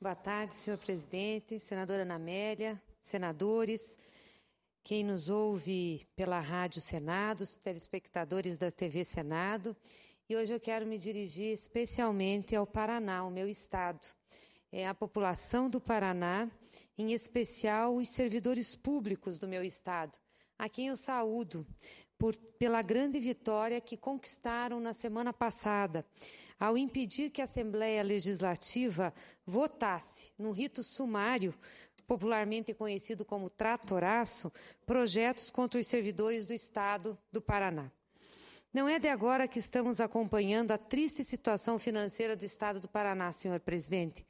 Boa tarde, senhor presidente, senadora Ana senadores, quem nos ouve pela Rádio Senado, os telespectadores da TV Senado. E hoje eu quero me dirigir especialmente ao Paraná, o meu estado. É a população do Paraná, em especial os servidores públicos do meu estado, a quem eu saúdo por, pela grande vitória que conquistaram na semana passada, ao impedir que a Assembleia Legislativa votasse, num rito sumário, popularmente conhecido como tratoraço, projetos contra os servidores do Estado do Paraná. Não é de agora que estamos acompanhando a triste situação financeira do Estado do Paraná, senhor presidente.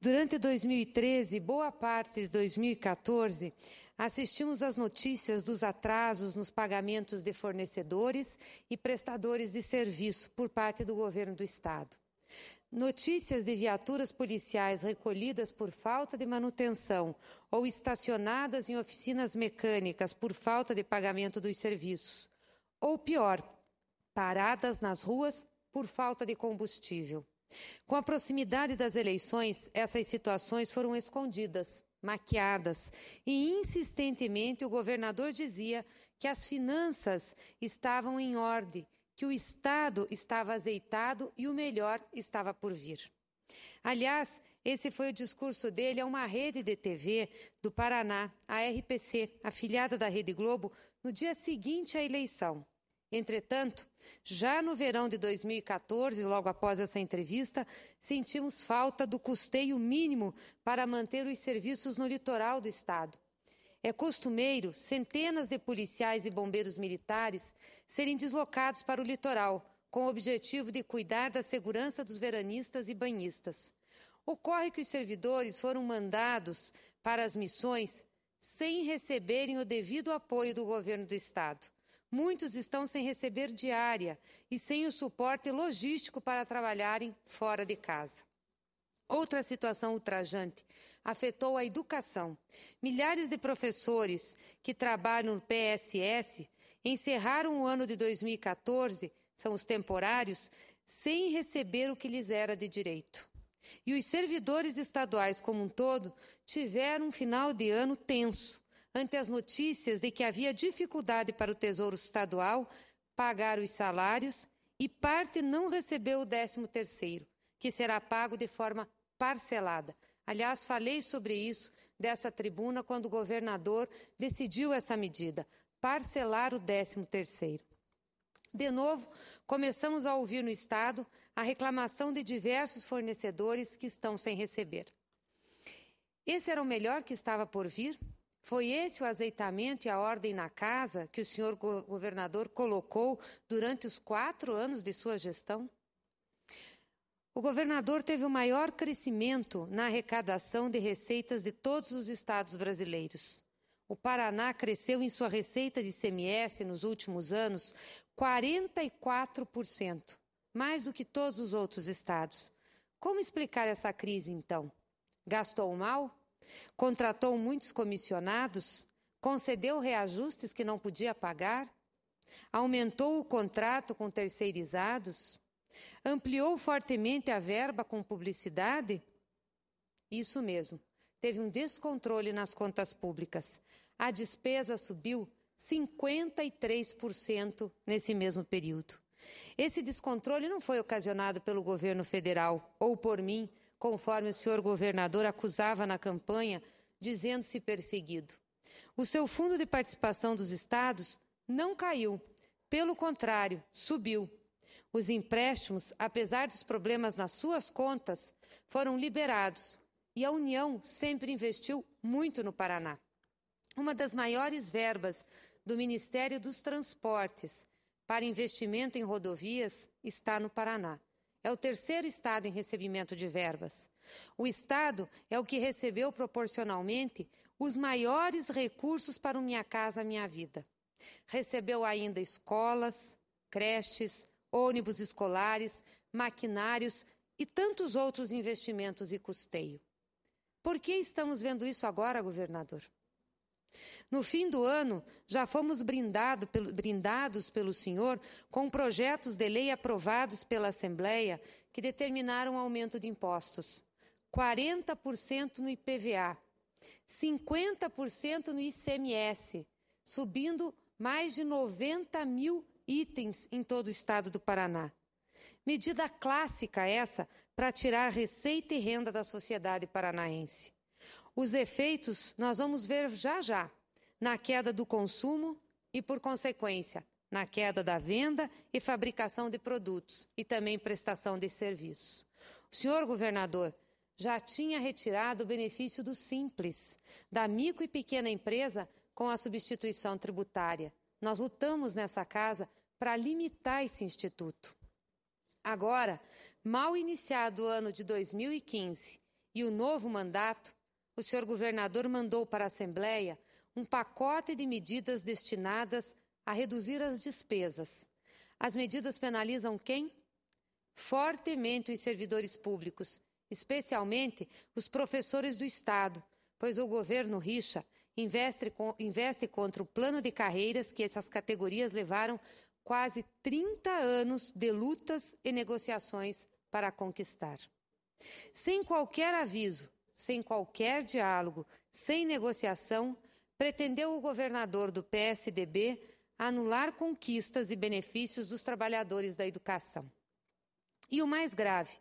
Durante 2013 e boa parte de 2014, Assistimos às notícias dos atrasos nos pagamentos de fornecedores e prestadores de serviço por parte do governo do Estado. Notícias de viaturas policiais recolhidas por falta de manutenção ou estacionadas em oficinas mecânicas por falta de pagamento dos serviços. Ou pior, paradas nas ruas por falta de combustível. Com a proximidade das eleições, essas situações foram escondidas maquiadas. E insistentemente o governador dizia que as finanças estavam em ordem, que o Estado estava azeitado e o melhor estava por vir. Aliás, esse foi o discurso dele a uma rede de TV do Paraná, a RPC, afiliada da Rede Globo, no dia seguinte à eleição. Entretanto, já no verão de 2014, logo após essa entrevista, sentimos falta do custeio mínimo para manter os serviços no litoral do Estado. É costumeiro centenas de policiais e bombeiros militares serem deslocados para o litoral, com o objetivo de cuidar da segurança dos veranistas e banhistas. Ocorre que os servidores foram mandados para as missões sem receberem o devido apoio do governo do Estado. Muitos estão sem receber diária e sem o suporte logístico para trabalharem fora de casa. Outra situação ultrajante afetou a educação. Milhares de professores que trabalham no PSS encerraram o ano de 2014, são os temporários, sem receber o que lhes era de direito. E os servidores estaduais como um todo tiveram um final de ano tenso, ante as notícias de que havia dificuldade para o Tesouro Estadual pagar os salários e parte não recebeu o 13 terceiro, que será pago de forma parcelada. Aliás, falei sobre isso dessa tribuna quando o governador decidiu essa medida, parcelar o 13 terceiro. De novo, começamos a ouvir no estado a reclamação de diversos fornecedores que estão sem receber. Esse era o melhor que estava por vir? Foi esse o azeitamento e a ordem na casa que o senhor governador colocou durante os quatro anos de sua gestão? O governador teve o maior crescimento na arrecadação de receitas de todos os estados brasileiros. O Paraná cresceu em sua receita de ICMS nos últimos anos 44%, mais do que todos os outros estados. Como explicar essa crise, então? Gastou mal? Contratou muitos comissionados? Concedeu reajustes que não podia pagar? Aumentou o contrato com terceirizados? Ampliou fortemente a verba com publicidade? Isso mesmo, teve um descontrole nas contas públicas. A despesa subiu 53% nesse mesmo período. Esse descontrole não foi ocasionado pelo governo federal ou por mim conforme o senhor governador acusava na campanha, dizendo-se perseguido. O seu fundo de participação dos estados não caiu, pelo contrário, subiu. Os empréstimos, apesar dos problemas nas suas contas, foram liberados e a União sempre investiu muito no Paraná. Uma das maiores verbas do Ministério dos Transportes para investimento em rodovias está no Paraná. É o terceiro estado em recebimento de verbas. O estado é o que recebeu proporcionalmente os maiores recursos para o Minha Casa Minha Vida. Recebeu ainda escolas, creches, ônibus escolares, maquinários e tantos outros investimentos e custeio. Por que estamos vendo isso agora, governador? No fim do ano, já fomos brindado pelo, brindados pelo Senhor com projetos de lei aprovados pela Assembleia que determinaram aumento de impostos. 40% no IPVA, 50% no ICMS, subindo mais de 90 mil itens em todo o estado do Paraná. Medida clássica essa para tirar receita e renda da sociedade paranaense. Os efeitos nós vamos ver já já na queda do consumo e, por consequência, na queda da venda e fabricação de produtos e também prestação de serviços. O senhor governador já tinha retirado o benefício do Simples, da micro e pequena empresa, com a substituição tributária. Nós lutamos nessa casa para limitar esse instituto. Agora, mal iniciado o ano de 2015 e o novo mandato, o senhor governador mandou para a Assembleia um pacote de medidas destinadas a reduzir as despesas. As medidas penalizam quem? Fortemente os servidores públicos, especialmente os professores do Estado, pois o governo Richa investe, investe contra o plano de carreiras que essas categorias levaram quase 30 anos de lutas e negociações para conquistar. Sem qualquer aviso, sem qualquer diálogo, sem negociação, pretendeu o governador do PSDB anular conquistas e benefícios dos trabalhadores da educação. E o mais grave,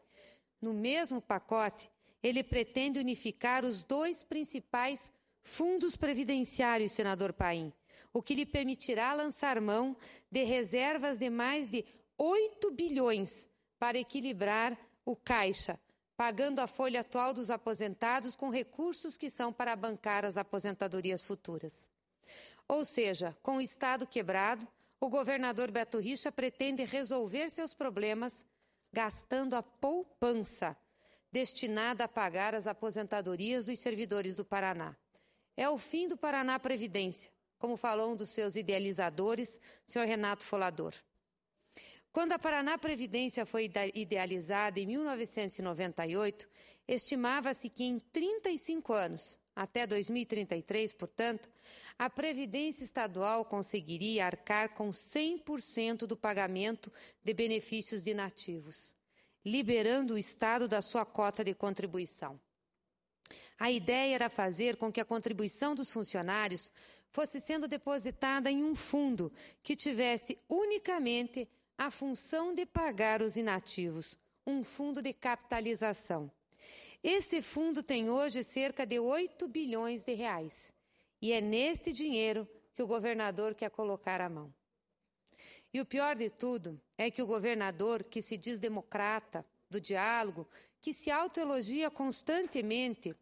no mesmo pacote, ele pretende unificar os dois principais fundos previdenciários, senador Paim, o que lhe permitirá lançar mão de reservas de mais de 8 bilhões para equilibrar o caixa pagando a folha atual dos aposentados com recursos que são para bancar as aposentadorias futuras. Ou seja, com o Estado quebrado, o governador Beto Richa pretende resolver seus problemas gastando a poupança destinada a pagar as aposentadorias dos servidores do Paraná. É o fim do Paraná Previdência, como falou um dos seus idealizadores, senhor Renato Folador. Quando a Paraná Previdência foi idealizada em 1998, estimava-se que em 35 anos, até 2033, portanto, a Previdência Estadual conseguiria arcar com 100% do pagamento de benefícios de nativos, liberando o Estado da sua cota de contribuição. A ideia era fazer com que a contribuição dos funcionários fosse sendo depositada em um fundo que tivesse unicamente a função de pagar os inativos, um fundo de capitalização. Esse fundo tem hoje cerca de 8 bilhões de reais. E é neste dinheiro que o governador quer colocar a mão. E o pior de tudo é que o governador, que se diz democrata, do diálogo, que se autoelogia constantemente,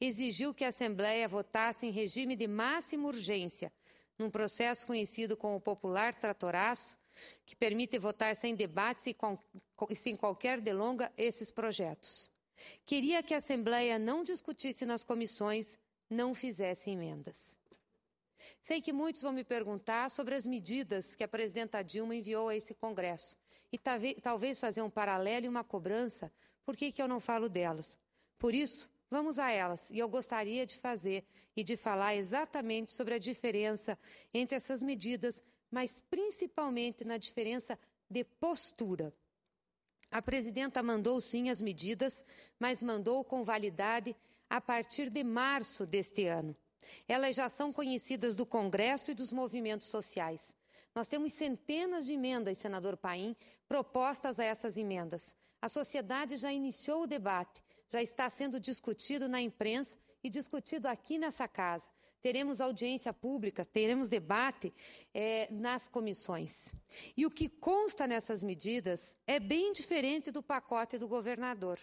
exigiu que a Assembleia votasse em regime de máxima urgência, num processo conhecido como popular tratoraço, que permite votar sem debates e sem qualquer delonga esses projetos. Queria que a Assembleia não discutisse nas comissões, não fizesse emendas. Sei que muitos vão me perguntar sobre as medidas que a presidenta Dilma enviou a esse Congresso e talvez fazer um paralelo e uma cobrança, por que, que eu não falo delas? Por isso, vamos a elas e eu gostaria de fazer e de falar exatamente sobre a diferença entre essas medidas mas principalmente na diferença de postura. A presidenta mandou sim as medidas, mas mandou com validade a partir de março deste ano. Elas já são conhecidas do Congresso e dos movimentos sociais. Nós temos centenas de emendas, senador Paim, propostas a essas emendas. A sociedade já iniciou o debate, já está sendo discutido na imprensa e discutido aqui nessa casa teremos audiência pública, teremos debate é, nas comissões. E o que consta nessas medidas é bem diferente do pacote do governador.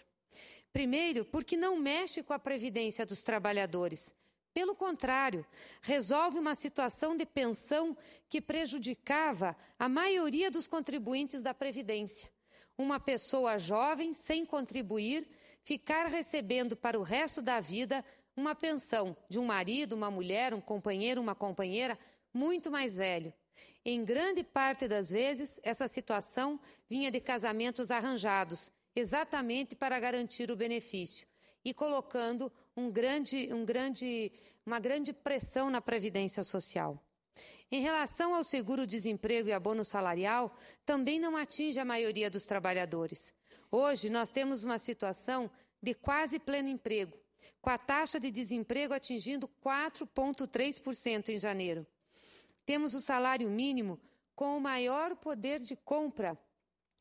Primeiro, porque não mexe com a previdência dos trabalhadores. Pelo contrário, resolve uma situação de pensão que prejudicava a maioria dos contribuintes da Previdência. Uma pessoa jovem, sem contribuir, ficar recebendo para o resto da vida uma pensão de um marido, uma mulher, um companheiro, uma companheira muito mais velho. Em grande parte das vezes, essa situação vinha de casamentos arranjados, exatamente para garantir o benefício e colocando um grande, um grande, uma grande pressão na previdência social. Em relação ao seguro-desemprego e abono salarial, também não atinge a maioria dos trabalhadores. Hoje, nós temos uma situação de quase pleno emprego, com a taxa de desemprego atingindo 4,3% em janeiro. Temos o salário mínimo com o maior poder de compra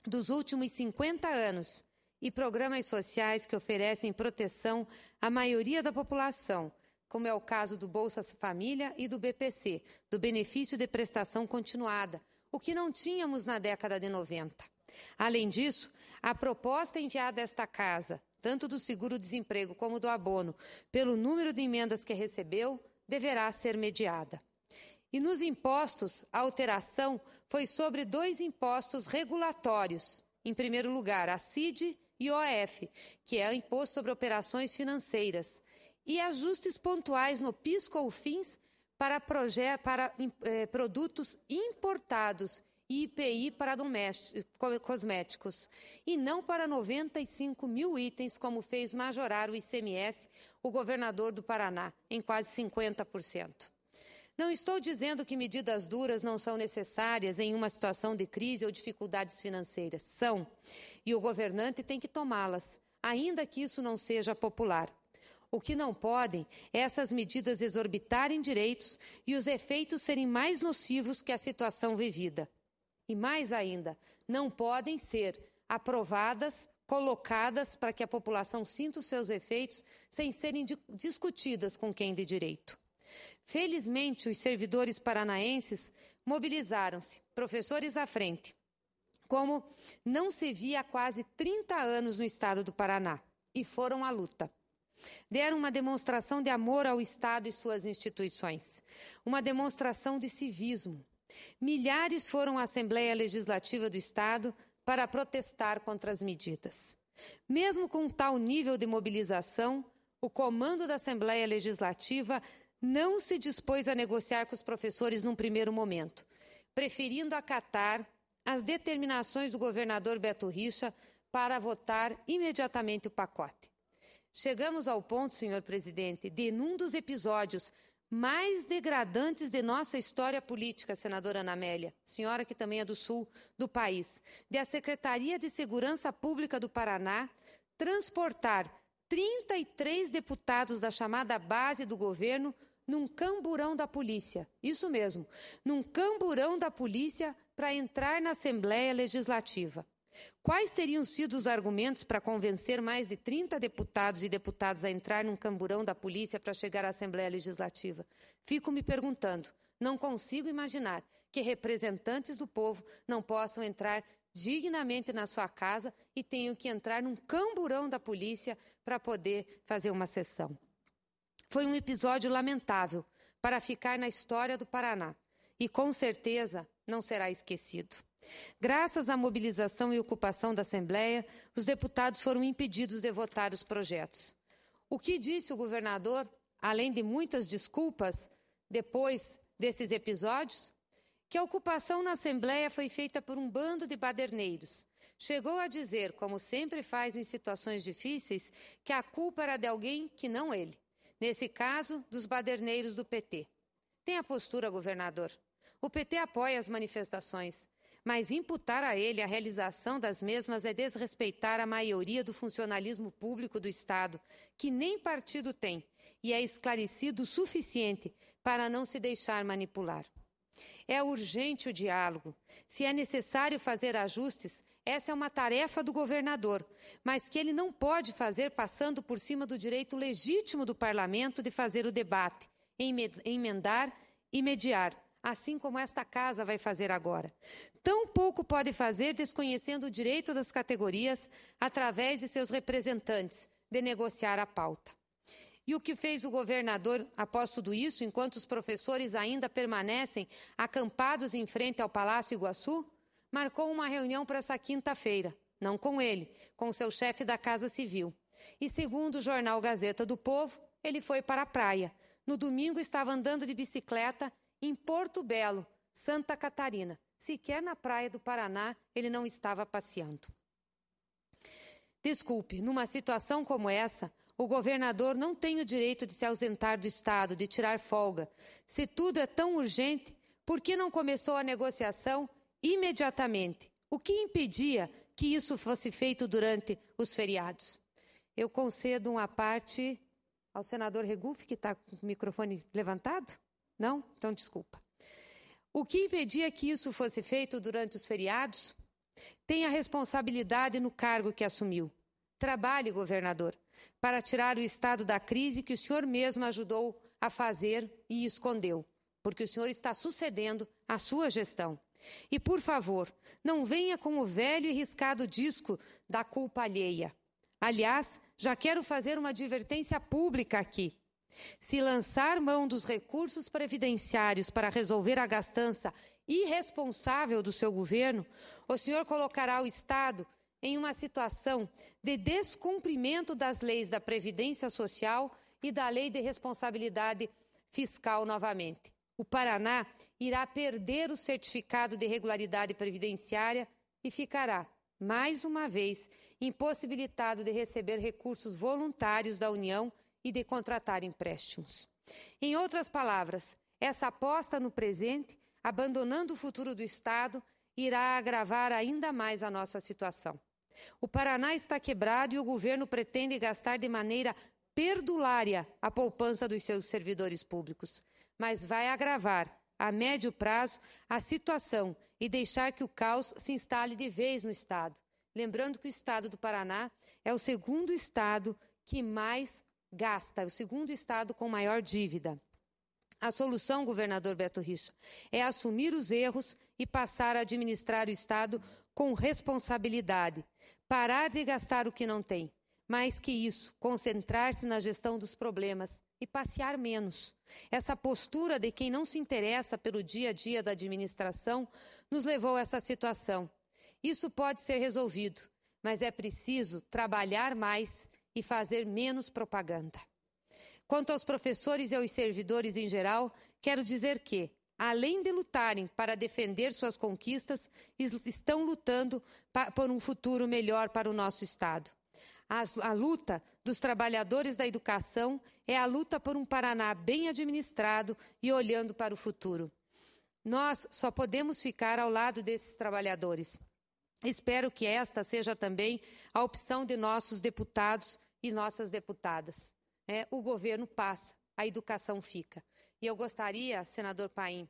dos últimos 50 anos e programas sociais que oferecem proteção à maioria da população, como é o caso do Bolsa Família e do BPC, do Benefício de Prestação Continuada, o que não tínhamos na década de 90. Além disso, a proposta enviada a esta casa tanto do seguro-desemprego como do abono, pelo número de emendas que recebeu, deverá ser mediada. E nos impostos, a alteração foi sobre dois impostos regulatórios. Em primeiro lugar, a CID e OF, que é o Imposto sobre Operações Financeiras, e ajustes pontuais no PIS/COFINS para, para eh, produtos importados e IPI para cosméticos, e não para 95 mil itens, como fez majorar o ICMS o governador do Paraná, em quase 50%. Não estou dizendo que medidas duras não são necessárias em uma situação de crise ou dificuldades financeiras. São. E o governante tem que tomá-las, ainda que isso não seja popular. O que não podem é essas medidas exorbitarem direitos e os efeitos serem mais nocivos que a situação vivida. E mais ainda, não podem ser aprovadas, colocadas para que a população sinta os seus efeitos sem serem discutidas com quem de direito. Felizmente, os servidores paranaenses mobilizaram-se, professores à frente, como não se via há quase 30 anos no estado do Paraná, e foram à luta. Deram uma demonstração de amor ao Estado e suas instituições, uma demonstração de civismo, Milhares foram à Assembleia Legislativa do Estado para protestar contra as medidas. Mesmo com tal nível de mobilização, o comando da Assembleia Legislativa não se dispôs a negociar com os professores num primeiro momento, preferindo acatar as determinações do governador Beto Richa para votar imediatamente o pacote. Chegamos ao ponto, senhor presidente, de, num dos episódios mais degradantes de nossa história política, senadora Ana Amélia, senhora que também é do sul do país, de a Secretaria de Segurança Pública do Paraná transportar 33 deputados da chamada base do governo num camburão da polícia. Isso mesmo, num camburão da polícia para entrar na Assembleia Legislativa. Quais teriam sido os argumentos para convencer mais de 30 deputados e deputadas a entrar num camburão da polícia para chegar à Assembleia Legislativa? Fico me perguntando. Não consigo imaginar que representantes do povo não possam entrar dignamente na sua casa e tenham que entrar num camburão da polícia para poder fazer uma sessão. Foi um episódio lamentável para ficar na história do Paraná e com certeza não será esquecido. Graças à mobilização e ocupação da Assembleia, os deputados foram impedidos de votar os projetos. O que disse o governador, além de muitas desculpas, depois desses episódios? Que a ocupação na Assembleia foi feita por um bando de baderneiros. Chegou a dizer, como sempre faz em situações difíceis, que a culpa era de alguém que não ele. Nesse caso, dos baderneiros do PT. Tem a postura, governador. O PT apoia as manifestações mas imputar a ele a realização das mesmas é desrespeitar a maioria do funcionalismo público do Estado, que nem partido tem, e é esclarecido o suficiente para não se deixar manipular. É urgente o diálogo. Se é necessário fazer ajustes, essa é uma tarefa do governador, mas que ele não pode fazer passando por cima do direito legítimo do parlamento de fazer o debate, emendar e mediar assim como esta casa vai fazer agora. tão pouco pode fazer desconhecendo o direito das categorias, através de seus representantes, de negociar a pauta. E o que fez o governador após tudo isso, enquanto os professores ainda permanecem acampados em frente ao Palácio Iguaçu? Marcou uma reunião para essa quinta-feira, não com ele, com seu chefe da Casa Civil. E segundo o jornal Gazeta do Povo, ele foi para a praia. No domingo estava andando de bicicleta em Porto Belo, Santa Catarina. Sequer na praia do Paraná ele não estava passeando. Desculpe, numa situação como essa, o governador não tem o direito de se ausentar do Estado, de tirar folga. Se tudo é tão urgente, por que não começou a negociação imediatamente? O que impedia que isso fosse feito durante os feriados? Eu concedo uma parte ao senador Regufe, que está com o microfone levantado. Não? Então, desculpa. O que impedia que isso fosse feito durante os feriados? Tem a responsabilidade no cargo que assumiu. Trabalhe, governador, para tirar o Estado da crise que o senhor mesmo ajudou a fazer e escondeu, porque o senhor está sucedendo a sua gestão. E, por favor, não venha com o velho e riscado disco da culpa alheia. Aliás, já quero fazer uma advertência pública aqui. Se lançar mão dos recursos previdenciários para resolver a gastança irresponsável do seu governo, o senhor colocará o Estado em uma situação de descumprimento das leis da Previdência Social e da Lei de Responsabilidade Fiscal novamente. O Paraná irá perder o certificado de regularidade previdenciária e ficará, mais uma vez, impossibilitado de receber recursos voluntários da União e de contratar empréstimos. Em outras palavras, essa aposta no presente, abandonando o futuro do Estado, irá agravar ainda mais a nossa situação. O Paraná está quebrado e o governo pretende gastar de maneira perdulária a poupança dos seus servidores públicos, mas vai agravar, a médio prazo, a situação e deixar que o caos se instale de vez no Estado. Lembrando que o Estado do Paraná é o segundo Estado que mais gasta, é o segundo estado com maior dívida. A solução, governador Beto Richa, é assumir os erros e passar a administrar o Estado com responsabilidade. Parar de gastar o que não tem. Mais que isso, concentrar-se na gestão dos problemas e passear menos. Essa postura de quem não se interessa pelo dia a dia da administração nos levou a essa situação. Isso pode ser resolvido, mas é preciso trabalhar mais e fazer menos propaganda. Quanto aos professores e aos servidores em geral, quero dizer que, além de lutarem para defender suas conquistas, estão lutando por um futuro melhor para o nosso Estado. A luta dos trabalhadores da educação é a luta por um Paraná bem administrado e olhando para o futuro. Nós só podemos ficar ao lado desses trabalhadores. Espero que esta seja também a opção de nossos deputados e nossas deputadas. É, o governo passa, a educação fica. E eu gostaria, senador Paim,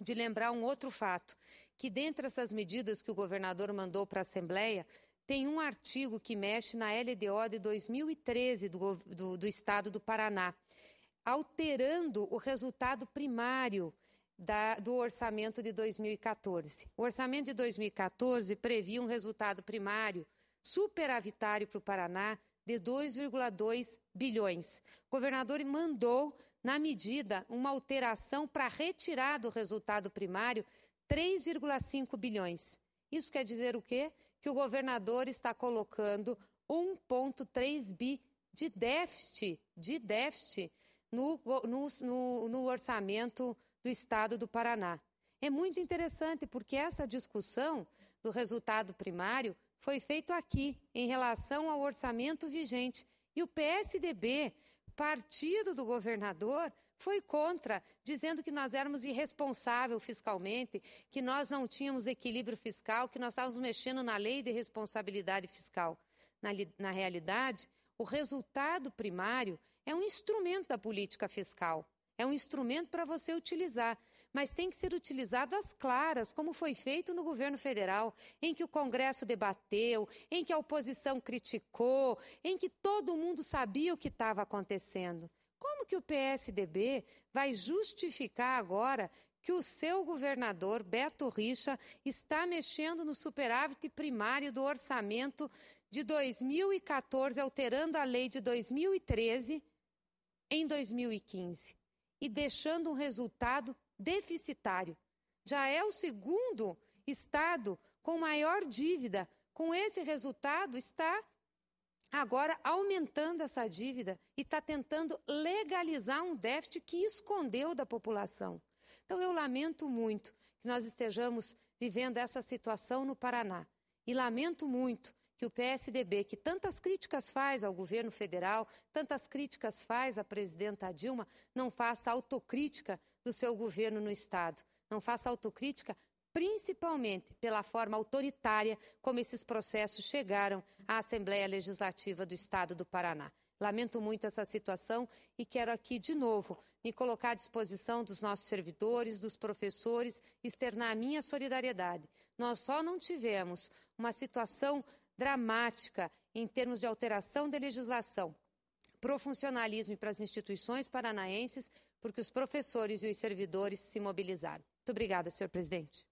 de lembrar um outro fato: que dentre essas medidas que o governador mandou para a Assembleia, tem um artigo que mexe na LDO de 2013 do, do, do Estado do Paraná, alterando o resultado primário da, do orçamento de 2014. O orçamento de 2014 previa um resultado primário superavitário para o Paraná de 2,2 bilhões. O governador mandou, na medida, uma alteração para retirar do resultado primário 3,5 bilhões. Isso quer dizer o quê? Que o governador está colocando 1,3 bi de déficit, de déficit no, no, no, no orçamento do estado do Paraná. É muito interessante porque essa discussão do resultado primário foi feita aqui em relação ao orçamento vigente e o PSDB, partido do governador, foi contra, dizendo que nós éramos irresponsável fiscalmente, que nós não tínhamos equilíbrio fiscal, que nós estávamos mexendo na lei de responsabilidade fiscal. Na, na realidade, o resultado primário é um instrumento da política fiscal. É um instrumento para você utilizar, mas tem que ser utilizado às claras, como foi feito no governo federal, em que o Congresso debateu, em que a oposição criticou, em que todo mundo sabia o que estava acontecendo. Como que o PSDB vai justificar agora que o seu governador, Beto Richa, está mexendo no superávit primário do orçamento de 2014, alterando a lei de 2013 em 2015 e deixando um resultado deficitário. Já é o segundo estado com maior dívida. Com esse resultado, está agora aumentando essa dívida e está tentando legalizar um déficit que escondeu da população. Então, eu lamento muito que nós estejamos vivendo essa situação no Paraná. E lamento muito que o PSDB, que tantas críticas faz ao governo federal, tantas críticas faz à presidenta Dilma, não faça autocrítica do seu governo no Estado. Não faça autocrítica principalmente pela forma autoritária como esses processos chegaram à Assembleia Legislativa do Estado do Paraná. Lamento muito essa situação e quero aqui, de novo, me colocar à disposição dos nossos servidores, dos professores, externar a minha solidariedade. Nós só não tivemos uma situação dramática em termos de alteração de legislação para o funcionalismo e para as instituições paranaenses, porque os professores e os servidores se mobilizaram. Muito obrigada, senhor presidente.